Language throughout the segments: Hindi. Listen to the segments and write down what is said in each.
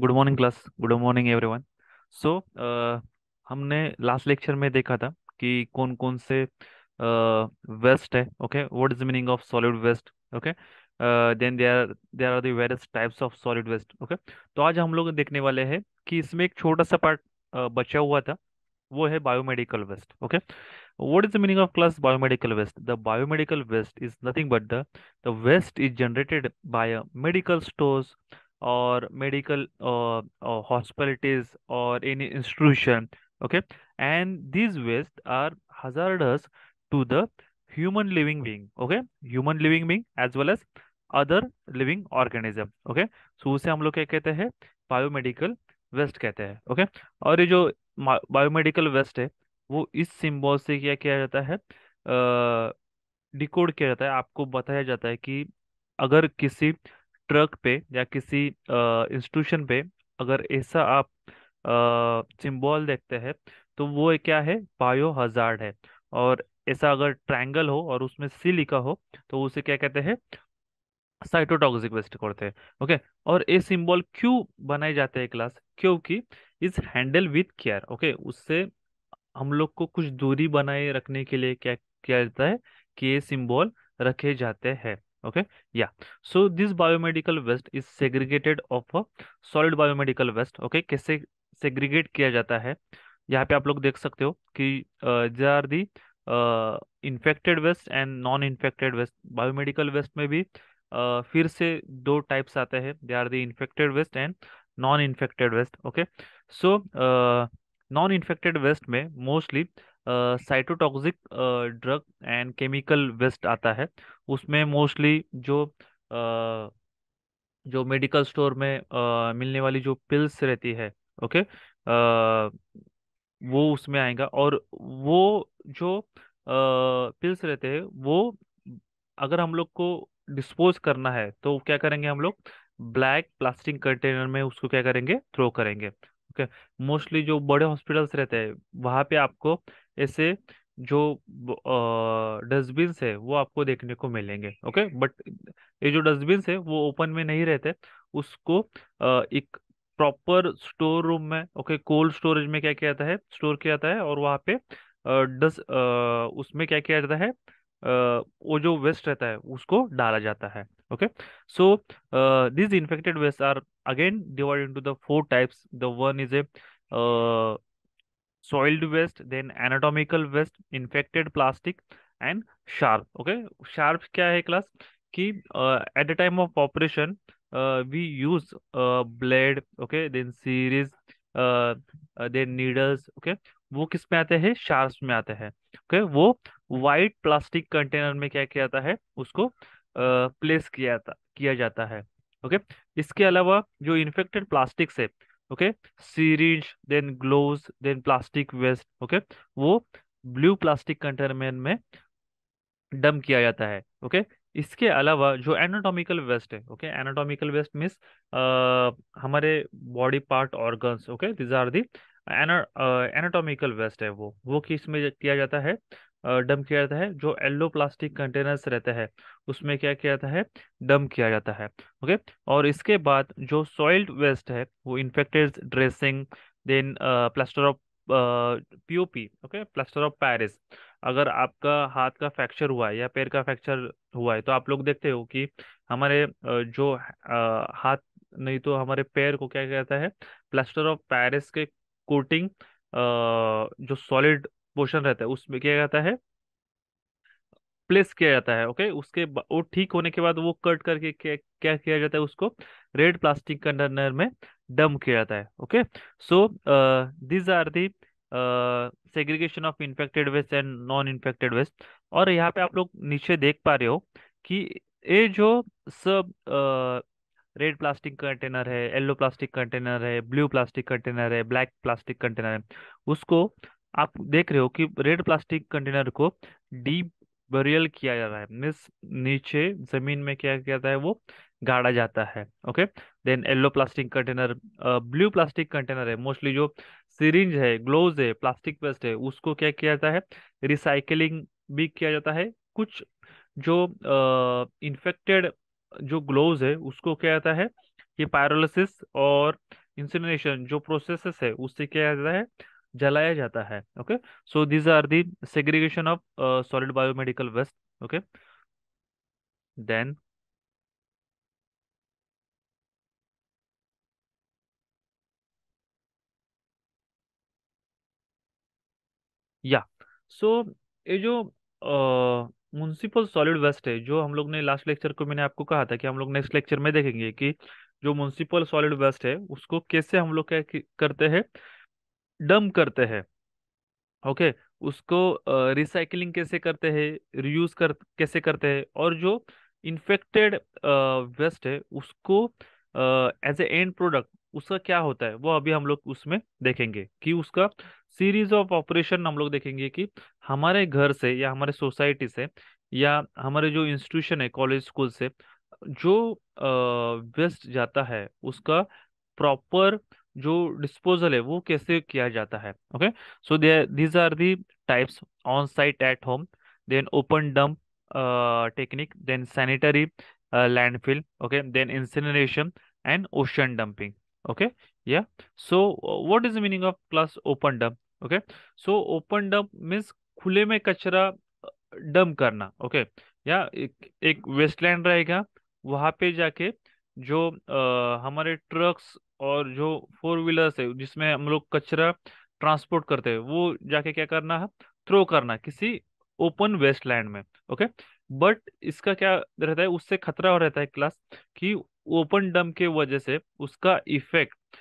Good morning class good morning everyone so हमने लास्ट लेक्चर में देखा था कि कौन कौन से वेस्ट uh, है okay what is the meaning of solid waste okay then there there are the various types of solid waste okay तो आज हम लोग देखने वाले हैं कि इसमें एक छोटा सा पार्ट uh, बचा हुआ था वो है biomedical waste okay what is the meaning of class biomedical waste the biomedical waste is nothing but the waste is generated by medical stores और मेडिकल हॉस्पिटलिटीज और any institution okay and this waste are hazardous to the human living being okay human living being as well as other living organism okay so उसे हम लोग क्या कहते हैं बायोमेडिकल वेस्ट कहते हैं ओके okay? और ये जो बायोमेडिकल वेस्ट है वो इस सिम्बॉल से क्या किया जाता है डिकोड uh, किया जाता है आपको बताया जाता है कि अगर किसी uh, ट्रक पे या किसी इंस्टीट्यूशन पे अगर ऐसा आप सिंबल देखते हैं तो वो क्या है बायो हजार्ड है और ऐसा अगर ट्रायंगल हो और उसमें सी लिखा हो तो उसे क्या कहते हैं साइटोटॉक्सिक वेस्ट करते हैं ओके और ये सिंबल क्यों बनाए जाते हैं क्लास क्योंकि इस हैंडल विथ केयर ओके उससे हम लोग को कुछ दूरी बनाए रखने के लिए क्या किया जाता है कि ये सिंबल रखे जाते हैं okay yeah so this biomedical waste is segregated of a solid biomedical waste okay कैसे segregate किया जाता है यहाँ पे आप लोग देख सकते हो कि they are the infected waste and non infected waste biomedical waste में भी uh, फिर से दो टाइप्स आते हैं they are the infected waste and non infected waste okay so non infected waste में mostly cytotoxic drug and chemical waste आता है उसमें मोस्टली जो आ, जो मेडिकल स्टोर में मिलने वाली जो पिल्स रहती है ओके वो उसमें आएगा और वो जो पिल्स रहते हैं वो अगर हम लोग को डिस्पोज करना है तो क्या करेंगे हम लोग ब्लैक प्लास्टिक कंटेनर में उसको क्या करेंगे थ्रो करेंगे ओके मोस्टली जो बड़े हॉस्पिटल्स रहते हैं वहाँ पे आपको ऐसे जो डस्टबिन है वो आपको देखने को मिलेंगे ओके बट ये जो डस्टबिन है वो ओपन में नहीं रहते उसको आ, एक प्रॉपर स्टोर रूम में ओके कोल्ड स्टोरेज में क्या किया जाता है स्टोर किया जाता है और वहाँ पे डस उसमें क्या किया जाता है आ, वो जो वेस्ट रहता है उसको डाला जाता है okay so this infected waste are again divide into the four types the one is a soiled waste then anatomical waste infected plastic and sharp okay sharp kya hai class ki uh, at the time of operation uh, we use uh, blade okay then series uh, then needles okay वो किस में आते हैं शार्प में आते हैं ओके okay? वो वाइट प्लास्टिक कंटेनर में क्या किया जाता है उसको प्लेस किया जाता किया जाता है ओके okay? इसके अलावा जो इन्फेक्टेड प्लास्टिक से okay syringe then glove then plastic waste okay वो ब्लू प्लास्टिक कंटेनमेंट में डम किया जाता है ओके okay? इसके अलावा जो एनाटॉमिकल वेस्ट है ओके एनाटॉमिकल वेस्ट मीन्स हमारे body part organs okay these are the anatomical waste है वो वो किस में किया जाता है डंप किया जाता है जो येल्लो प्लास्टिक कंटेनर्स रहता है उसमें क्या किया जाता है डंप किया जाता है ओके और इसके बाद जो सॉइल्ड वेस्ट है वो infected dressing then plaster of POP okay plaster of Paris अगर आपका हाथ का फ्रैक्चर हुआ है या पैर का फ्रैक्चर हुआ है तो आप लोग देखते हो कि हमारे जो हाथ नहीं तो हमारे पैर को क्या कहता है प्लास्टर ऑफ पैरिस के कोटिंग जो सॉलिड पोर्शन रहता है उसमें क्या जाता है प्लेस किया जाता है ओके उसके वो ठीक होने के बाद वो कट करके क्या क्या किया जाता है उसको रेड प्लास्टिक कंटेनर में डम किया जाता है okay so these are the segregation of infected waste and non infected waste और यहाँ पे आप लोग नीचे देख पा रहे हो कि ये जो सब रेड प्लास्टिक कंटेनर है येलो प्लास्टिक कंटेनर है ब्लू प्लास्टिक कंटेनर है ब्लैक प्लास्टिक कंटेनर है उसको आप देख रहे हो कि रेड प्लास्टिक कंटेनर को डीप बरियल किया जा रहा है मीन्स नीचे जमीन में क्या किया जाता है वो गाड़ा जाता है okay then yellow plastic container blue plastic container है मोस्टली जो सीरिंज है ग्लोव है प्लास्टिक वेस्ट है उसको क्या किया जाता है रिसाइकलिंग भी किया जाता है कुछ जो इन्फेक्टेड uh, जो ग्लोव है उसको क्या जाता है ये पायरोलिसिस और इंसिनेशन जो प्रोसेसेस है उससे क्या जाता है जलाया जाता है okay so these are the segregation of solid biomedical waste okay then yeah so ये जो म्यूनसिपल सॉलिड वेस्ट है जो हम लोग ने लास्ट लेक्चर को मैंने आपको कहा था कि हम लोग नेक्स्ट लेक्चर में देखेंगे कि जो म्यूनसिपल सॉलिड वेस्ट है उसको कैसे हम लोग क्या करते हैं डम करते हैं ओके उसको रिसाइकलिंग कैसे करते हैं रियूज कर कैसे करते हैं और जो इन्फेक्टेड वेस्ट है उसको एज ए एंड प्रोडक्ट उसका क्या होता है वो अभी हम लोग उसमें देखेंगे कि उसका सीरीज ऑफ ऑपरेशन हम लोग देखेंगे कि हमारे घर से या हमारे सोसाइटी से या हमारे जो इंस्टीट्यूशन है कॉलेज स्कूल से जो वेस्ट जाता है उसका प्रॉपर जो डिस्पोजल है वो कैसे किया जाता है okay so they these are the types on site at home then open dump technique then sanitary landfill okay then incineration and ocean dumping okay या so what is the meaning of plus open dump okay so open dump means खुले में कचरा डम uh, करना ओके okay? या एक, एक वेस्टलैंड रहेगा वहां पे जाके जो आ, uh, हमारे ट्रक्स और जो फोर व्हीलर्स है जिसमें हम लोग कचरा ट्रांसपोर्ट करते हैं वो जाके क्या करना है थ्रो करना किसी ओपन वेस्ट लैंड में ओके बट इसका क्या रहता है उससे खतरा हो रहता है क्लास कि ओपन डम के वजह से उसका इफेक्ट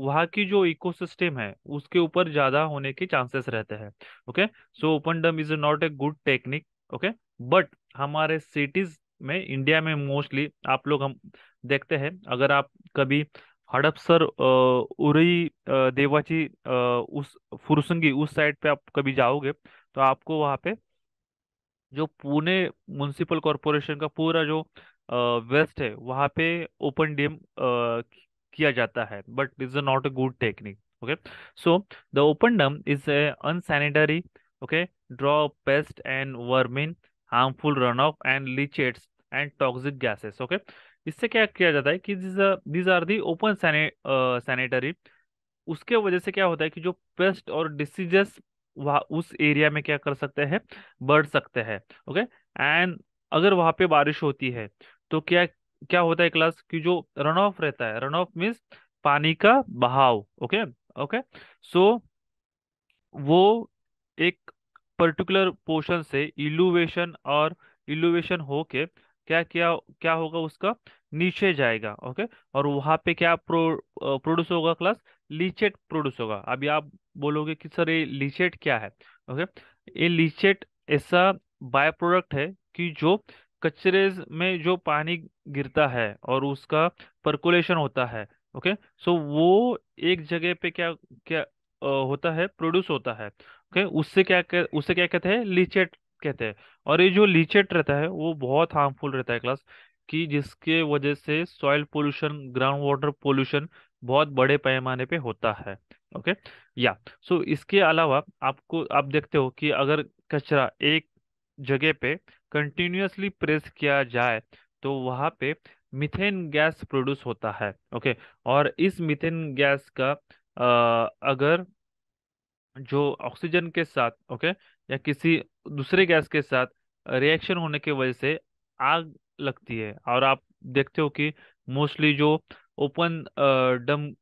वहाँ की जो इकोसिस्टम है उसके ऊपर ज्यादा होने के चांसेस रहते हैं okay so open dump is not a good technique okay but हमारे सिटीज में इंडिया में मोस्टली आप लोग हम देखते हैं अगर आप कभी हड़पसर उरई देवाची उस फुरसंगी उस साइड पे आप कभी जाओगे तो आपको वहाँ पे जो पुणे म्यूनसिपल कॉरपोरेशन का पूरा जो वेस्ट है वहाँ पे ओपन डेम किया जाता है but is not a good technique okay so the open dump is a unsanitary okay draw pest and vermin harmful run off and leachates and toxic gases okay इससे क्या किया जाता है कि these are the open sanitary उसके वजह से क्या होता है कि जो पेस्ट और डिसीजेस वहा उस एरिया में क्या कर सकते हैं बढ़ सकते हैं ओके एंड अगर वहां पे बारिश होती है तो क्या क्या होता है क्लास कि जो रन ऑफ रहता है रन ऑफ मीन्स पानी का बहाव ओके ओके सो वो एक पर्टिकुलर पोर्शन से इलुवेशन और इलुवेशन होके क्या क्या क्या होगा उसका नीचे जाएगा ओके और वहां पे क्या प्रो, प्रोड्यूस होगा क्लास लीचेट प्रोड्यूस होगा अभी आप बोलोगे कि सर ये लीचेट क्या है ओके ये लीचेट ऐसा बाय प्रोडक्ट है कि जो कचरे में जो पानी गिरता है और उसका परकुलेशन होता है ओके सो वो एक जगह पे क्या क्या होता है प्रोड्यूस होता है ओके उससे क्या उससे क्या कहते हैं लीचेट कहते हैं और ये जो लीचेट रहता है वो बहुत हार्मफुल रहता है क्लास कि जिसके वजह से soil pollution ground water pollution बहुत बड़े पैमाने पे होता है ओके या सो इसके अलावा आपको आप देखते हो कि अगर कचरा एक जगह पे कंटिन्यूसली प्रेस किया जाए तो वहाँ पे मिथेन गैस प्रोड्यूस होता है ओके और इस मिथेन गैस का आ, अगर जो ऑक्सीजन के साथ ओके या किसी दूसरे गैस के साथ रिएक्शन होने की वजह से आग लगती है और आप देखते हो कि मोस्टली जो ओपन डम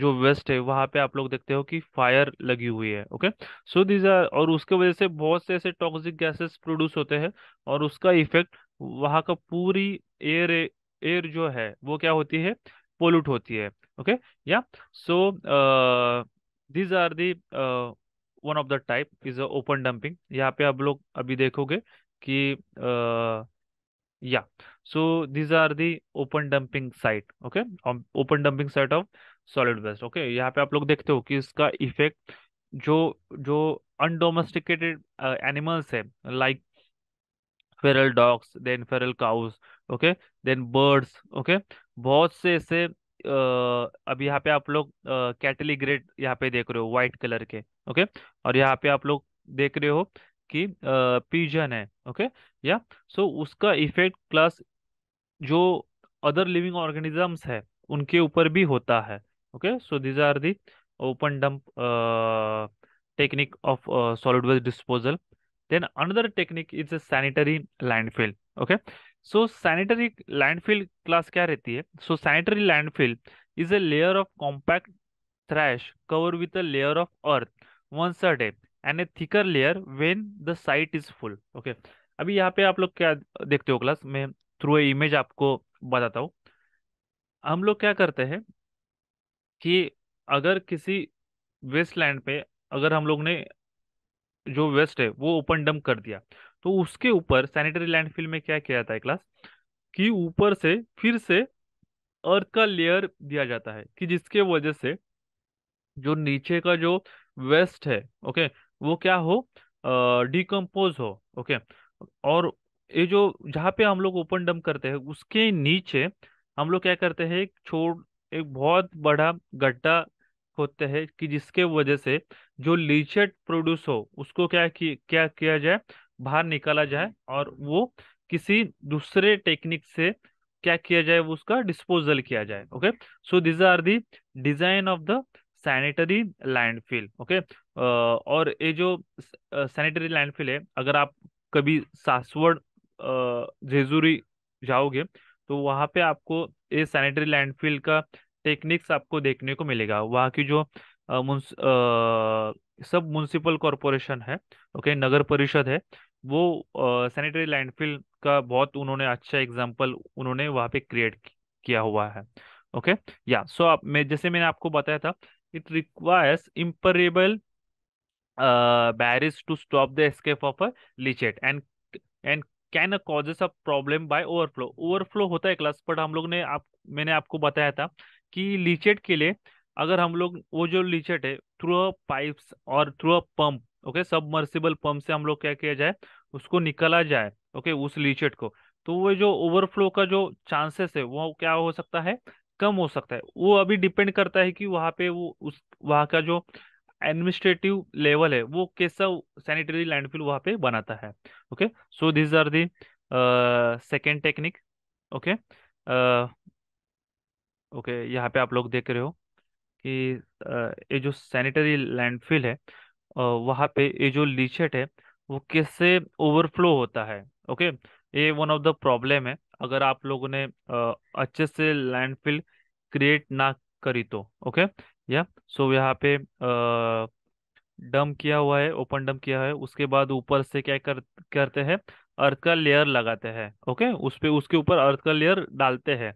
जो वेस्ट है वहाँ पे आप लोग देखते हो कि फायर लगी हुई है ओके सो दीज आर और उसके वजह से बहुत से ऐसे टॉक्सिक गैसेस प्रोड्यूस होते हैं और उसका इफेक्ट वहाँ का पूरी एयर एयर जो है वो क्या होती है पोल्यूट होती है ओके या so these are the one of the type is open dumping यहाँ पे आप लोग अभी देखोगे कि yeah so these are the open dumping site okay open dumping site of solid waste okay यहाँ पे आप लोग देखते हो कि इसका इफेक्ट जो जो अनडोमेस्टिकेटेड एनिमल्स है like feral dogs then feral cows okay then birds okay बहुत से ऐसे अभी यहाँ पे आप लोग कैटली ग्रेड यहाँ पे देख रहे हो व्हाइट कलर के ओके और यहाँ पे आप लोग देख रहे हो कि पीजन है ओके या सो उसका इफेक्ट प्लस जो अदर लिविंग ऑर्गेनिजम्स है उनके ऊपर भी होता है okay so these are the open dump technique of solid waste disposal then another technique is a sanitary a okay okay so sanitary landfill class क्या रहती है so sanitary landfill is a layer of compact trash cover with a layer of earth one a day and a thicker layer when the site is full okay अभी यहाँ पे आप लोग क्या देखते हो क्लास मैं थ्रू ए इमेज आपको बताता हूँ हम लोग क्या करते हैं कि अगर किसी वेस्ट लैंड पे अगर हम लोग ने जो वेस्ट है वो ओपन डम्प कर दिया तो उसके ऊपर सैनिटरी लैंडफिल में क्या किया जाता है क्लास कि ऊपर से फिर से अर्थ का लेयर दिया जाता है कि जिसके वजह से जो नीचे का जो वेस्ट है ओके वो क्या हो डिकम्पोज हो ओके और ये जो जहाँ पे हम लोग ओपन डम करते हैं उसके नीचे हम लोग क्या करते हैं एक छोट एक बहुत बड़ा गड्ढा होते हैं कि जिसके वजह से जो लीचेट प्रोड्यूस हो उसको क्या कि, क्या किया जाए बाहर निकाला जाए हम्म। और वो किसी दूसरे टेक्निक से क्या किया जाए वो उसका डिस्पोजल किया जाए okay so these are the design of the sanitary landfill okay और ये जो सैनिटरी लैंडफिल है अगर आप कभी सासवड जेजुरी जाओगे तो वहाँ पे आपको ये सैनिटरी लैंडफिल का टेक्निक्स आपको देखने को मिलेगा वहाँ की जो आ, मुंस, आ, सब म्यूनसिपल कॉरपोरेशन है ओके नगर परिषद है वो सैनिटरी लैंडफिल का बहुत उन्होंने अच्छा एग्जाम्पल उन्होंने वहाँ पे क्रिएट किया हुआ है ओके या सो आप मैं जैसे मैंने आपको बताया था it requires impermeable barrier to stop the escape of a leachate and and can causes a problem by overflow overflow होता है क्लास बट हम लोग ने आप मैंने आपको बताया था कि लीचेट के लिए अगर हम लोग वो जो लीचेट है थ्रू अ पाइप्स और through a pump okay submersible pump से हम लोग क्या किया जाए उसको निकाला जाए ओके उस लीचेट को तो वो जो ओवरफ्लो का जो चांसेस है वो क्या हो सकता है कम हो सकता है वो अभी डिपेंड करता है कि वहाँ पे वो उस वहाँ का जो एडमिनिस्ट्रेटिव लेवल है वो कैसा सैनिटरी लैंडफिल वहाँ पे बनाता है okay so this are the second technique okay okay यहाँ पे आप लोग देख रहे हो कि ये जो सैनिटरी लैंडफिल है वहां वहाँ पे ये जो लीचेट है वो किससे ओवरफ्लो होता है ओके ये वन ऑफ द प्रॉब्लम है अगर आप लोगों ने आ, अच्छे से लैंडफिल क्रिएट ना करी तो ओके या सो यहाँ पे डम किया हुआ है ओपन डम किया है उसके बाद ऊपर से क्या कर करते हैं अर्थ का लेयर लगाते हैं ओके उस पर उसके ऊपर अर्थ का लेयर डालते हैं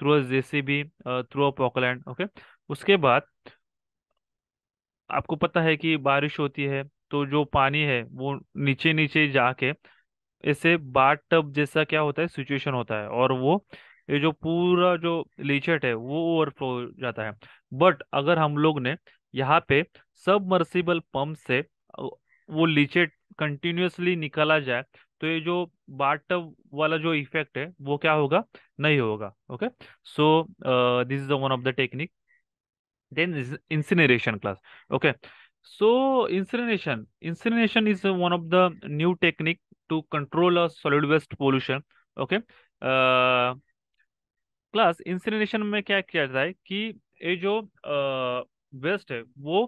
through a J C B through a Poclain okay उसके बाद आपको पता है कि बारिश होती है तो जो पानी है वो नीचे नीचे जाके ऐसे बाट टब जैसा क्या होता है सिचुएशन होता है और वो ये जो पूरा जो लीचेट है वो ओवरफ्लो हो जाता है बट अगर हम लोग ने यहाँ पे सब मर्सिबल पंप से वो लीचेट कंटिन्यूसली निकाला जाए तो ये जो टब वाला जो इफेक्ट है वो क्या होगा नहीं होगा okay so this is the one of the technique then incineration class okay So incineration, incineration is one of the new technique to control a solid waste pollution. Okay, class uh, incineration में क्या किया जाता है कि ये जो वेस्ट uh, है वो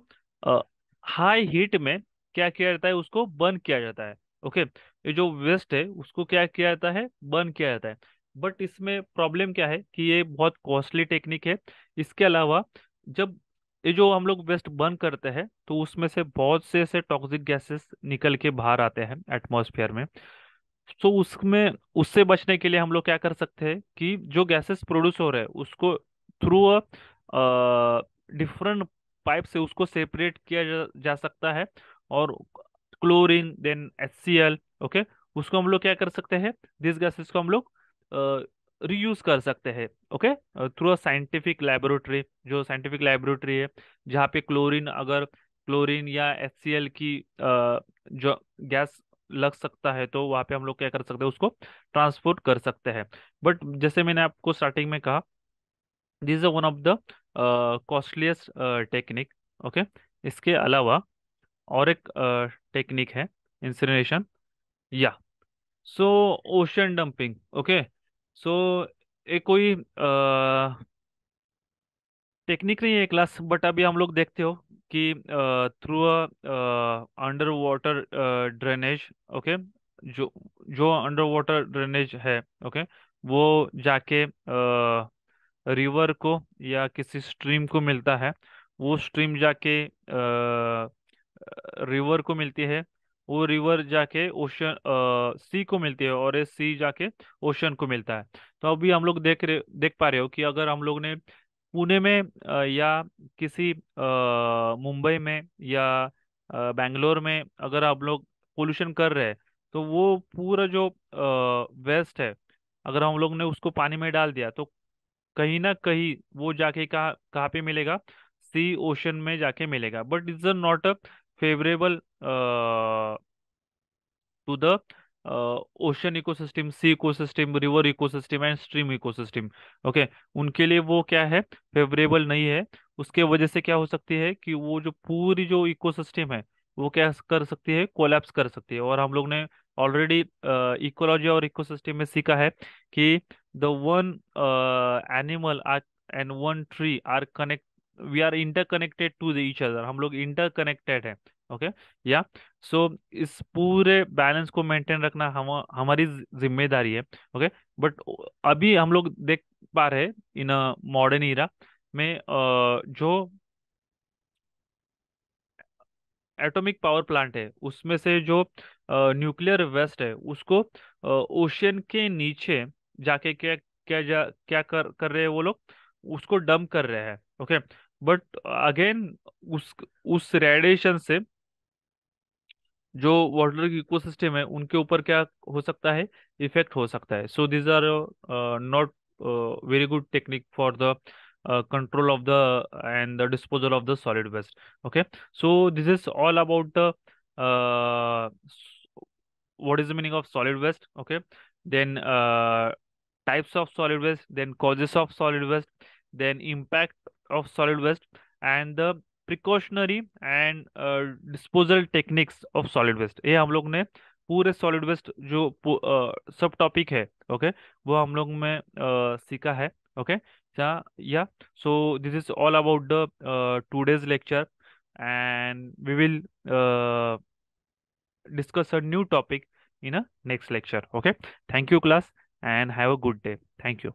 हाई uh, हीट में क्या किया जाता है उसको बर्न किया जाता है ओके ये जो वेस्ट है उसको क्या किया जाता है बर्न किया जाता है बट इसमें प्रॉब्लम क्या है कि ये बहुत कॉस्टली टेक्निक है इसके अलावा जब ये जो हम लोग वेस्ट बर्न करते हैं तो उसमें से बहुत से ऐसे टॉक्सिक गैसेस निकल के बाहर आते हैं एटमोसफियर में तो उसमें उससे बचने के लिए हम लोग क्या कर सकते हैं कि जो गैसेस प्रोड्यूस हो रहे हैं उसको थ्रू अ डिफरेंट पाइप से उसको सेपरेट किया जा, जा सकता है और क्लोरीन देन एच ओके उसको हम लोग क्या कर सकते हैं दिस गैसेस को हम लोग रीयूज कर सकते हैं okay through a scientific laboratory जो साइंटिफिक लेबोरेटरी है जहाँ पे क्लोरीन अगर क्लोरीन या एच की uh, जो गैस लग सकता है तो वहाँ पे हम लोग क्या कर सकते हैं उसको ट्रांसपोर्ट कर सकते हैं बट जैसे मैंने आपको स्टार्टिंग में कहा this is one of the costliest technique okay इसके अलावा और एक टेक्निक uh, है incineration yeah so ocean dumping okay so एक कोई टेक्निक नहीं है क्लास बट अभी हम लोग देखते हो कि through under water drainage okay जो जो अंडर वाटर ड्रेनेज है ओके okay, वो जाके आ, रिवर को या किसी स्ट्रीम को मिलता है वो स्ट्रीम जाके आ, रिवर को मिलती है वो रिवर जाके ओशन सी को मिलती है और ये सी जाके ओशन को मिलता है तो अभी हम लोग देख रहे देख पा रहे हो कि अगर हम लोग ने पुणे में आ, या किसी मुंबई में या बेंगलोर में अगर आप लोग पोल्यूशन कर रहे हैं तो वो पूरा जो वेस्ट है अगर हम लोग ने उसको पानी में डाल दिया तो कहीं ना कहीं वो जाके कहाँ कहाँ पे मिलेगा सी ओशन में जाके मिलेगा but it's not a favorable to the uh, ocean ecosystem, sea ecosystem, river ecosystem and stream ecosystem. Okay okay? उनके लिए वो क्या है फेवरेबल नहीं है उसके वजह से क्या हो सकती है कि वो जो पूरी जो इकोसिस्टम है वो क्या कर सकती है कोलैप्स कर सकती है और हम लोग ने ऑलरेडी इकोलॉजी और इकोसिस्टम में सीखा है कि the one animal and one tree are connect we are interconnected to each other हम लोग इंटरकनेक्टेड है ओके या सो इस पूरे बैलेंस को मेंटेन रखना हम हमारी जिम्मेदारी है ओके okay? बट अभी हम लोग देख पा रहे इन मॉडर्न इरा में uh, जो एटॉमिक पावर प्लांट है उसमें से जो न्यूक्लियर uh, वेस्ट है उसको ओशियन uh, के नीचे जाके क्या क्या जा क्या कर कर रहे हैं वो लोग उसको डंप कर रहे हैं ओके okay? बट अगेन उस उस रेडिएशन से जो वाटर इकोसिस्टम है उनके ऊपर क्या हो सकता है इफेक्ट हो सकता है so these are not very good technique for the control of the and the disposal of the solid waste okay so this is all about what is the meaning of solid waste okay then types of solid waste then causes of solid waste then impact of solid waste and the precautionary and disposal techniques of solid waste ये हम लोग ने पूरे सॉलिड वेस्ट जो सब टॉपिक है ओके वो हम लोग में सीखा है ओके या so this is all about the two days lecture and we will discuss a new topic in a next lecture okay thank you class and have a good day thank you